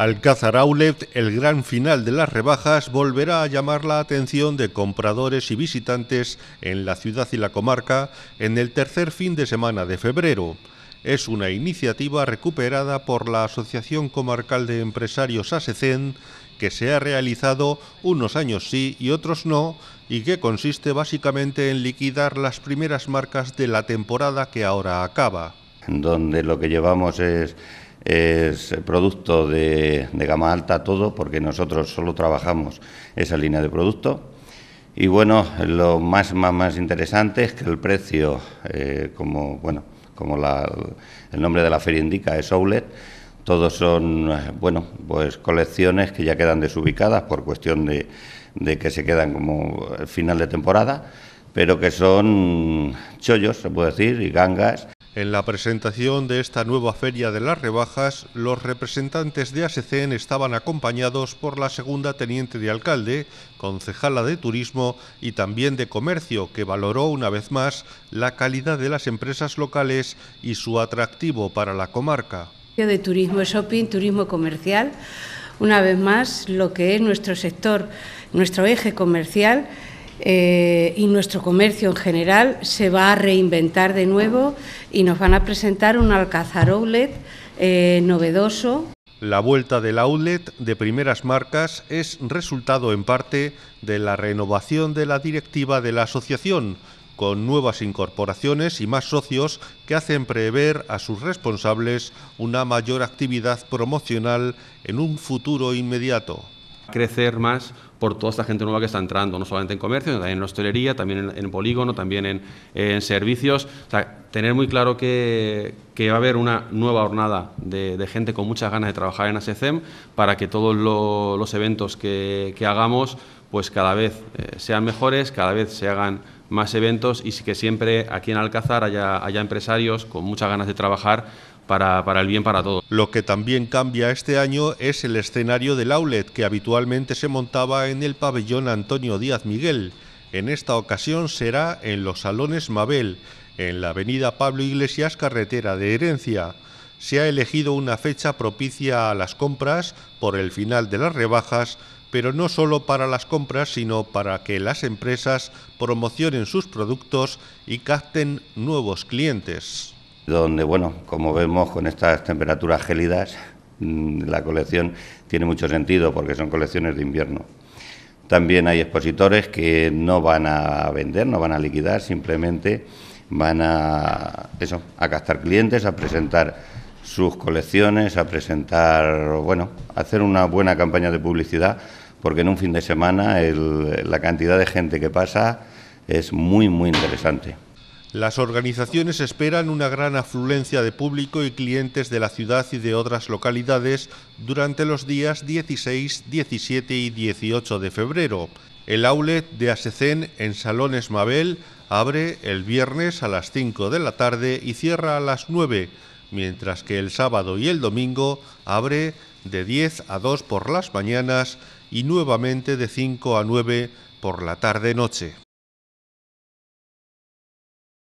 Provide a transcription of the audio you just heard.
Alcázar Aulet, el gran final de las rebajas, volverá a llamar la atención de compradores y visitantes en la ciudad y la comarca en el tercer fin de semana de febrero. Es una iniciativa recuperada por la Asociación Comarcal de Empresarios ASECEN que se ha realizado unos años sí y otros no y que consiste básicamente en liquidar las primeras marcas de la temporada que ahora acaba. Donde lo que llevamos es es producto de, gama alta todo, porque nosotros solo trabajamos esa línea de producto. Y bueno, lo más, más, interesante es que el precio, eh, como, bueno, como el nombre de la feria indica, es outlet. Todos son, eh, bueno, pues colecciones que ya quedan desubicadas por cuestión de, que se quedan como final de temporada, pero que son chollos, se puede decir, y gangas en la presentación de esta nueva feria de las rebajas, los representantes de ASECEN estaban acompañados por la segunda teniente de alcalde, concejala de turismo y también de comercio, que valoró una vez más la calidad de las empresas locales y su atractivo para la comarca. De turismo shopping, turismo comercial, una vez más lo que es nuestro sector, nuestro eje comercial eh, y nuestro comercio en general se va a reinventar de nuevo y nos van a presentar un Alcázar Outlet eh, novedoso. La vuelta del outlet de primeras marcas es resultado en parte de la renovación de la directiva de la asociación, con nuevas incorporaciones y más socios que hacen prever a sus responsables una mayor actividad promocional en un futuro inmediato. Crecer más por toda esta gente nueva que está entrando, no solamente en comercio, sino también en hostelería, también en, polígono, también en, servicios. O sea, tener muy claro que, va a haber una nueva jornada de, gente con muchas ganas de trabajar en ASECEM para que todos los eventos que, hagamos pues cada vez eh, sean mejores, cada vez se hagan más eventos y que siempre aquí en Alcazar haya empresarios con muchas ganas de trabajar para, el bien para todos. Lo que también cambia este año es el escenario del outlet que habitualmente se montaba en el pabellón Antonio Díaz Miguel. En esta ocasión será en los salones Mabel, en la avenida Pablo Iglesias, carretera de Herencia. Se ha elegido una fecha propicia a las compras por el final de las rebajas, pero no solo para las compras, sino para que las empresas promocionen sus productos y capten nuevos clientes donde, bueno, como vemos con estas temperaturas gélidas, mm, la colección tiene mucho sentido porque son colecciones de invierno. También hay expositores que no van a vender, no van a liquidar, simplemente van a, eso, a captar clientes, a presentar sus colecciones, a presentar, bueno, hacer una buena campaña de publicidad, porque en un fin de semana la cantidad de gente que pasa es muy, muy interesante. Las organizaciones esperan una gran afluencia de público y clientes de la ciudad y de otras localidades durante los días 16, 17 y 18 de febrero. El outlet de Asecén en Salones Mabel abre el viernes a las 5 de la tarde y cierra a las 9, mientras que el sábado y el domingo abre de 10 a 2 por las mañanas y nuevamente de 5 a 9 por la tarde-noche.